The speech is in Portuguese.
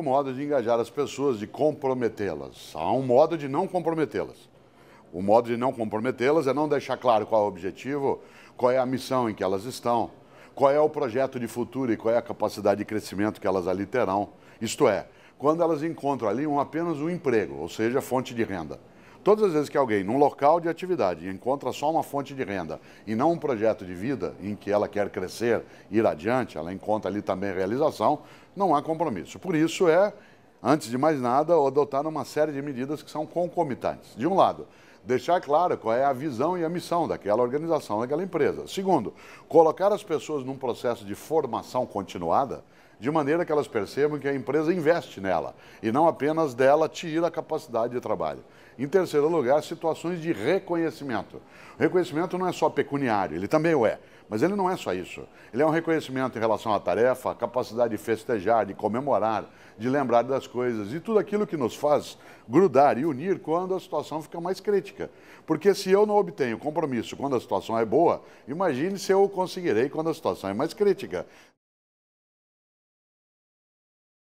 único modo de engajar as pessoas, de comprometê-las. Há um modo de não comprometê-las. O modo de não comprometê-las é não deixar claro qual é o objetivo, qual é a missão em que elas estão, qual é o projeto de futuro e qual é a capacidade de crescimento que elas ali terão. Isto é, quando elas encontram ali um, apenas um emprego, ou seja, fonte de renda. Todas as vezes que alguém, num local de atividade, encontra só uma fonte de renda e não um projeto de vida em que ela quer crescer, ir adiante, ela encontra ali também realização, não há compromisso. Por isso é antes de mais nada, adotar uma série de medidas que são concomitantes. De um lado, deixar claro qual é a visão e a missão daquela organização, daquela empresa. Segundo, colocar as pessoas num processo de formação continuada, de maneira que elas percebam que a empresa investe nela e não apenas dela tira a capacidade de trabalho. Em terceiro lugar, situações de reconhecimento. O reconhecimento não é só pecuniário, ele também o é, mas ele não é só isso. Ele é um reconhecimento em relação à tarefa, capacidade de festejar, de comemorar, de lembrar das coisas e tudo aquilo que nos faz grudar e unir quando a situação fica mais crítica. Porque se eu não obtenho compromisso quando a situação é boa, imagine se eu o conseguirei quando a situação é mais crítica.